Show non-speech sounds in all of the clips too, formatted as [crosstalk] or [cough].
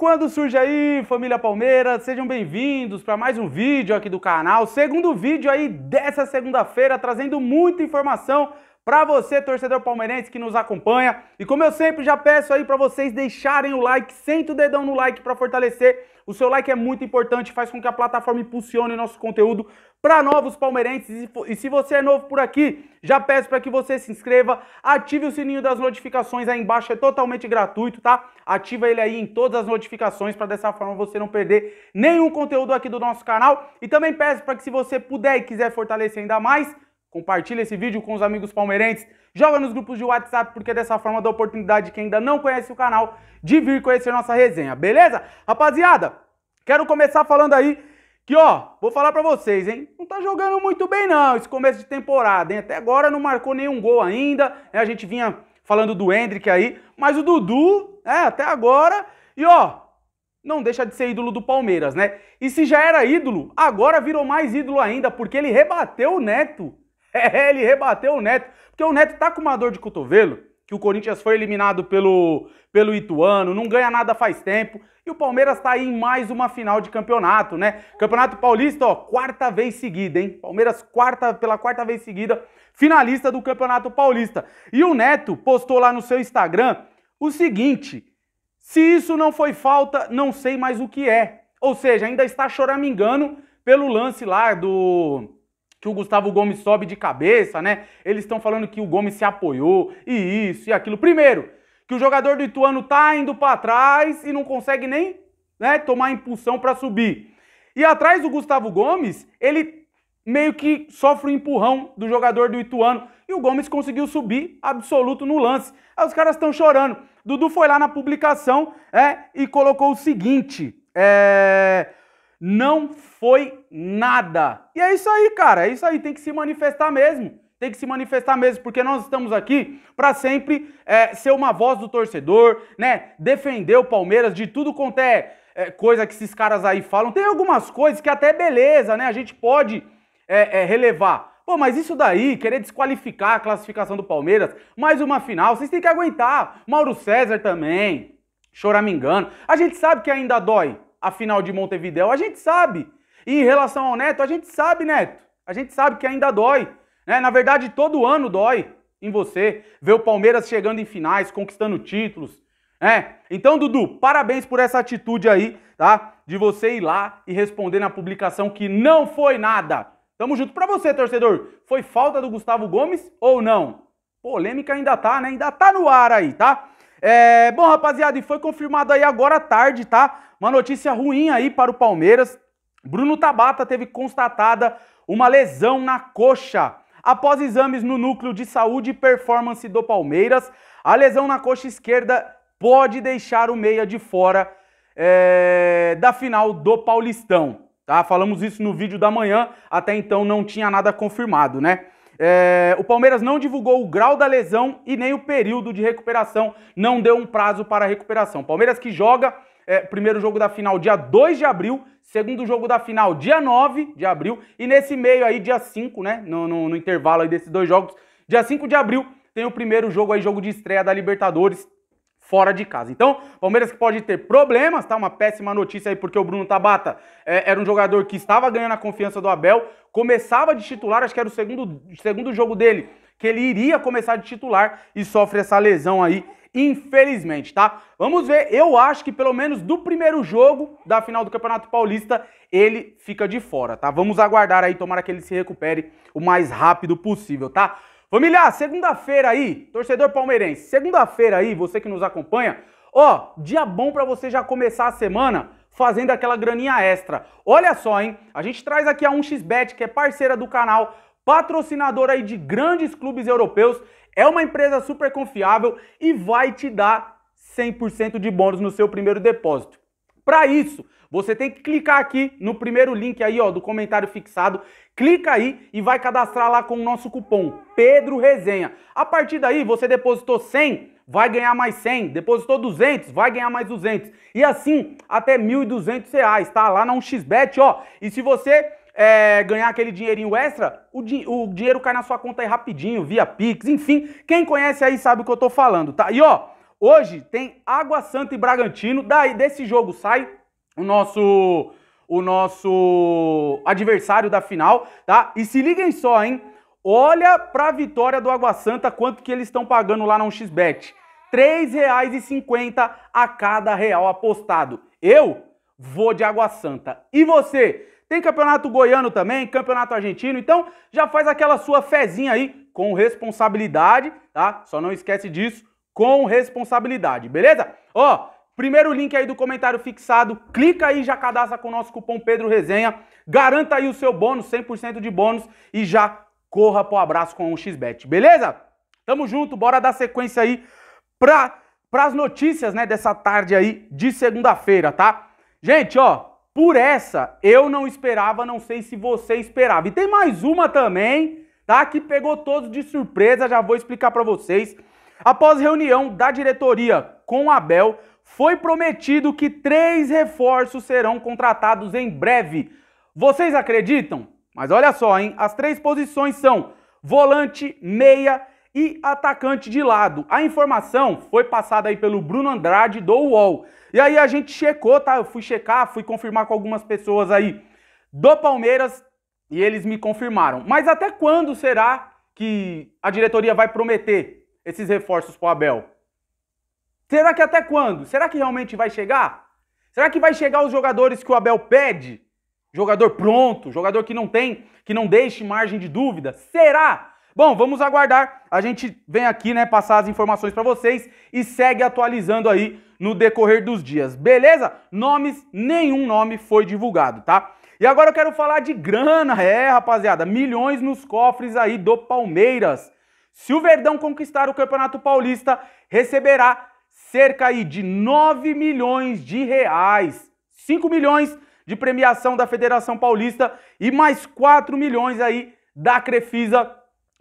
Quando surge aí, família Palmeiras, sejam bem-vindos para mais um vídeo aqui do canal. Segundo vídeo aí dessa segunda-feira, trazendo muita informação para você, torcedor palmeirense que nos acompanha. E como eu sempre já peço aí para vocês deixarem o like, senta o dedão no like para fortalecer o seu like é muito importante, faz com que a plataforma impulsione nosso conteúdo para novos palmeirenses. E se você é novo por aqui, já peço para que você se inscreva, ative o sininho das notificações aí embaixo, é totalmente gratuito, tá? Ativa ele aí em todas as notificações para dessa forma você não perder nenhum conteúdo aqui do nosso canal. E também peço para que se você puder e quiser fortalecer ainda mais, Compartilha esse vídeo com os amigos palmeirenses, joga nos grupos de WhatsApp, porque é dessa forma dá oportunidade de quem ainda não conhece o canal de vir conhecer nossa resenha, beleza? Rapaziada, quero começar falando aí que, ó, vou falar pra vocês, hein? Não tá jogando muito bem não esse começo de temporada, hein? Até agora não marcou nenhum gol ainda, né? A gente vinha falando do Hendrick aí, mas o Dudu, é, até agora, e ó, não deixa de ser ídolo do Palmeiras, né? E se já era ídolo, agora virou mais ídolo ainda, porque ele rebateu o Neto é, ele rebateu o Neto. Porque o Neto tá com uma dor de cotovelo, que o Corinthians foi eliminado pelo, pelo Ituano, não ganha nada faz tempo. E o Palmeiras tá aí em mais uma final de campeonato, né? Campeonato Paulista, ó, quarta vez seguida, hein? Palmeiras, quarta, pela quarta vez seguida, finalista do Campeonato Paulista. E o Neto postou lá no seu Instagram o seguinte: se isso não foi falta, não sei mais o que é. Ou seja, ainda está choramingando pelo lance lá do que o Gustavo Gomes sobe de cabeça, né? Eles estão falando que o Gomes se apoiou e isso e aquilo. Primeiro, que o jogador do Ituano tá indo para trás e não consegue nem, né, tomar impulsão para subir. E atrás do Gustavo Gomes, ele meio que sofre o um empurrão do jogador do Ituano e o Gomes conseguiu subir absoluto no lance. Aí os caras estão chorando. Dudu foi lá na publicação é, e colocou o seguinte: é, não foi nada. E é isso aí, cara. É isso aí. Tem que se manifestar mesmo. Tem que se manifestar mesmo, porque nós estamos aqui para sempre é, ser uma voz do torcedor, né? Defender o Palmeiras de tudo quanto é, é, coisa que esses caras aí falam. Tem algumas coisas que até beleza, né? A gente pode é, é relevar. Pô, mas isso daí, querer desqualificar a classificação do Palmeiras, mais uma final, vocês têm que aguentar. Mauro César também, choramingando. A gente sabe que ainda dói, a final de Montevideo, a gente sabe. E em relação ao Neto, a gente sabe, Neto. A gente sabe que ainda dói. Né? Na verdade, todo ano dói em você ver o Palmeiras chegando em finais, conquistando títulos. Né? Então, Dudu, parabéns por essa atitude aí, tá? De você ir lá e responder na publicação que não foi nada. Tamo junto. Pra você, torcedor, foi falta do Gustavo Gomes ou não? Polêmica ainda tá, né? Ainda tá no ar aí, tá? É, bom, rapaziada, e foi confirmado aí agora à tarde, tá? Uma notícia ruim aí para o Palmeiras. Bruno Tabata teve constatada uma lesão na coxa. Após exames no núcleo de saúde e performance do Palmeiras, a lesão na coxa esquerda pode deixar o meia de fora é, da final do Paulistão. Tá? Falamos isso no vídeo da manhã, até então não tinha nada confirmado, né? É, o Palmeiras não divulgou o grau da lesão e nem o período de recuperação, não deu um prazo para recuperação. Palmeiras que joga é, primeiro jogo da final dia 2 de abril, segundo jogo da final dia 9 de abril, e nesse meio aí, dia 5, né? No, no, no intervalo aí desses dois jogos, dia 5 de abril, tem o primeiro jogo aí, jogo de estreia da Libertadores, fora de casa. Então, Palmeiras que pode ter problemas, tá? Uma péssima notícia aí, porque o Bruno Tabata é, era um jogador que estava ganhando a confiança do Abel, começava de titular, acho que era o segundo, segundo jogo dele, que ele iria começar de titular e sofre essa lesão aí, infelizmente, tá? Vamos ver, eu acho que pelo menos do primeiro jogo da final do Campeonato Paulista, ele fica de fora, tá? Vamos aguardar aí, tomara que ele se recupere o mais rápido possível, tá? Família, segunda-feira aí, torcedor palmeirense, segunda-feira aí, você que nos acompanha, ó, dia bom para você já começar a semana fazendo aquela graninha extra. Olha só, hein? A gente traz aqui a 1xBet, que é parceira do canal, patrocinadora aí de grandes clubes europeus, é uma empresa super confiável e vai te dar 100% de bônus no seu primeiro depósito. Para isso, você tem que clicar aqui no primeiro link aí, ó, do comentário fixado. Clica aí e vai cadastrar lá com o nosso cupom Pedro Resenha. A partir daí, você depositou 100, vai ganhar mais 100, depositou 200, vai ganhar mais 200. E assim até 1.200 reais, tá? Lá na 1xbet, ó. E se você é, ganhar aquele dinheirinho extra, o, di o, dinheiro cai na sua conta aí rapidinho, via Pix, enfim. Quem conhece aí sabe o que eu tô falando, tá? E ó, hoje tem Água Santa e Bragantino, daí desse jogo sai o nosso o nosso adversário da final, tá? E se liguem só, hein? Olha para a vitória do Água Santa, quanto que eles estão pagando lá no XBET. R$ 3,50 a cada real apostado. Eu vou de Água Santa. E você? Tem campeonato goiano também, campeonato argentino. Então já faz aquela sua fezinha aí com responsabilidade, tá? Só não esquece disso, com responsabilidade, beleza? Ó, primeiro link aí do comentário fixado, clica aí já cadastra com o nosso cupom Pedro Resenha, garanta aí o seu bônus, 100% de bônus e já corra pro abraço com o XBET, beleza? Tamo junto, bora dar sequência aí pra, pras notícias, né, dessa tarde aí de segunda-feira, tá? Gente, ó, por essa eu não esperava, não sei se você esperava. E tem mais uma também, tá? Que pegou todos de surpresa, já vou explicar para vocês. Após reunião da diretoria com Abel, foi prometido que três reforços serão contratados em breve. Vocês acreditam? Mas olha só, hein? As três posições são volante, meia e atacante de lado. A informação foi passada aí pelo Bruno Andrade do UOL. E aí a gente checou, tá? Eu fui checar, fui confirmar com algumas pessoas aí do Palmeiras e eles me confirmaram. Mas até quando será que a diretoria vai prometer esses reforços pro Abel? Será que até quando? Será que realmente vai chegar? Será que vai chegar os jogadores que o Abel pede? Jogador pronto, jogador que não tem, que não deixe margem de dúvida. Será? Bom, vamos aguardar. A gente vem aqui, né, passar as informações para vocês e segue atualizando aí no decorrer dos dias. Beleza? Nomes, nenhum nome foi divulgado, tá? E agora eu quero falar de grana, é, rapaziada, milhões nos cofres aí do Palmeiras. Se o Verdão conquistar o Campeonato Paulista, receberá cerca aí de 9 milhões de reais. 5 milhões de premiação da Federação Paulista e mais 4 milhões aí da Crefisa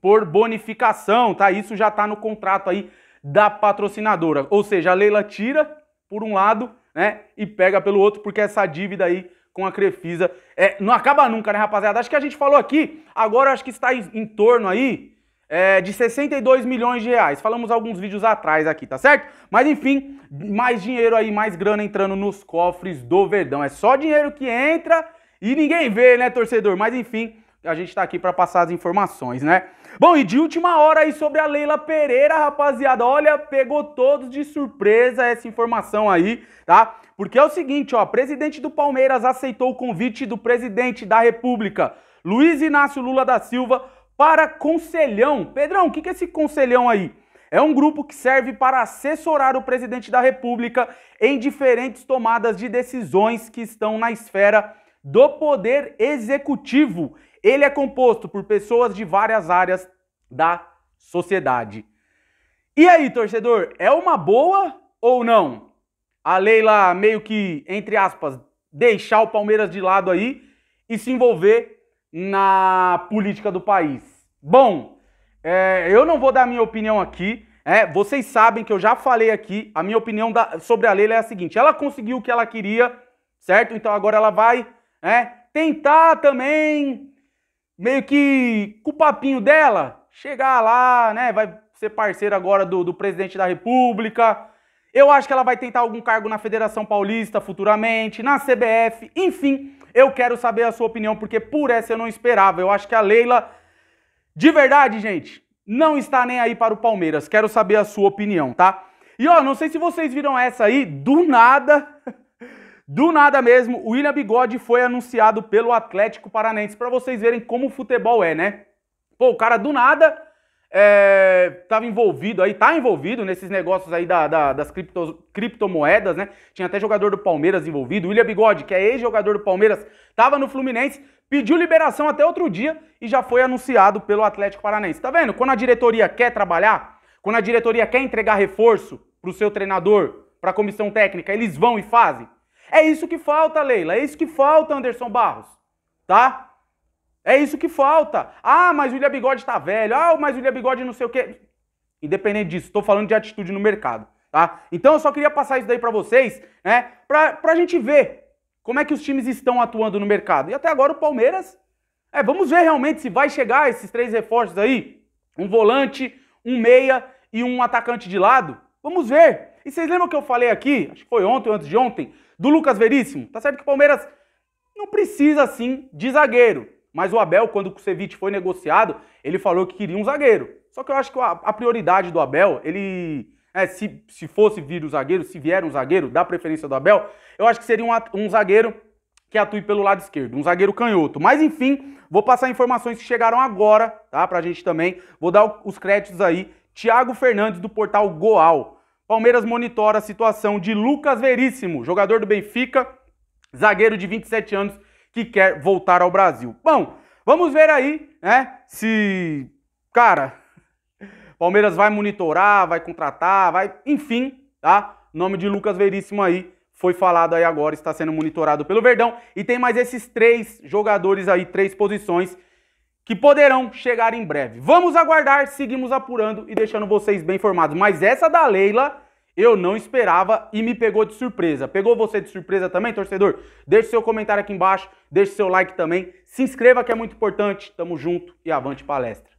por bonificação, tá? Isso já tá no contrato aí da patrocinadora. Ou seja, a Leila tira por um lado, né, e pega pelo outro, porque essa dívida aí com a Crefisa é, não acaba nunca, né, rapaziada? Acho que a gente falou aqui, agora acho que está em, em torno aí é, de 62 milhões de reais. Falamos alguns vídeos atrás aqui, tá certo? Mas enfim, mais dinheiro aí, mais grana entrando nos cofres do Verdão. É só dinheiro que entra e ninguém vê, né, torcedor? Mas enfim, a gente tá aqui para passar as informações, né? Bom, e de última hora aí sobre a Leila Pereira, rapaziada. Olha, pegou todos de surpresa essa informação aí, tá? Porque é o seguinte, ó, presidente do Palmeiras aceitou o convite do presidente da República, Luiz Inácio Lula da Silva, para conselhão. Pedrão, o que é esse conselhão aí? É um grupo que serve para assessorar o presidente da República em diferentes tomadas de decisões que estão na esfera do poder executivo. Ele é composto por pessoas de várias áreas da sociedade. E aí, torcedor, é uma boa ou não? A Leila meio que, entre aspas, deixar o Palmeiras de lado aí e se envolver na política do país? Bom, é, eu não vou dar minha opinião aqui. É, vocês sabem que eu já falei aqui, a minha opinião da, sobre a Leila é a seguinte: ela conseguiu o que ela queria, certo? Então agora ela vai é, tentar também, meio que com o papinho dela, chegar lá, né? Vai ser parceira agora do, do presidente da República. Eu acho que ela vai tentar algum cargo na Federação Paulista futuramente, na CBF, enfim. Eu quero saber a sua opinião, porque por essa eu não esperava. Eu acho que a Leila, de verdade, gente, não está nem aí para o Palmeiras. Quero saber a sua opinião, tá? E ó, não sei se vocês viram essa aí, do nada, [laughs] do nada mesmo, o William Bigode foi anunciado pelo Atlético Paranaense, para vocês verem como o futebol é, né? Pô, o cara do nada estava é, envolvido aí, tá envolvido nesses negócios aí da, da, das cripto, criptomoedas, né? Tinha até jogador do Palmeiras envolvido. William Bigode, que é ex-jogador do Palmeiras, estava no Fluminense, pediu liberação até outro dia e já foi anunciado pelo Atlético Paranaense. Tá vendo? Quando a diretoria quer trabalhar, quando a diretoria quer entregar reforço para o seu treinador, para a comissão técnica, eles vão e fazem. É isso que falta, Leila. É isso que falta, Anderson Barros. Tá? É isso que falta. Ah, mas o William Bigode tá velho. Ah, mas o William Bigode não sei o quê. Independente disso, estou falando de atitude no mercado, tá? Então eu só queria passar isso daí para vocês, né? para a gente ver como é que os times estão atuando no mercado. E até agora o Palmeiras. É, vamos ver realmente se vai chegar esses três reforços aí. Um volante, um meia e um atacante de lado. Vamos ver. E vocês lembram que eu falei aqui, acho que foi ontem ou antes de ontem, do Lucas Veríssimo? Tá certo que o Palmeiras não precisa, assim, de zagueiro. Mas o Abel, quando o Kusevich foi negociado, ele falou que queria um zagueiro. Só que eu acho que a, prioridade do Abel, ele. É, se, se fosse vir o zagueiro, se vier um zagueiro, da preferência do Abel, eu acho que seria um, um zagueiro que atue pelo lado esquerdo, um zagueiro canhoto. Mas enfim, vou passar informações que chegaram agora, tá? Pra gente também. Vou dar os créditos aí. Thiago Fernandes, do portal Goal. Palmeiras monitora a situação de Lucas Veríssimo, jogador do Benfica, zagueiro de 27 anos, que quer voltar ao Brasil. Bom, vamos ver aí, né? Se, cara, [laughs] Palmeiras vai monitorar, vai contratar, vai, enfim, tá? O nome de Lucas Veríssimo aí foi falado aí agora, está sendo monitorado pelo Verdão. E tem mais esses três jogadores aí, três posições que poderão chegar em breve. Vamos aguardar, seguimos apurando e deixando vocês bem informados. Mas essa da Leila eu não esperava e me pegou de surpresa. Pegou você de surpresa também, torcedor? Deixe seu comentário aqui embaixo, deixe seu like também, se inscreva que é muito importante. Tamo junto e avante palestra.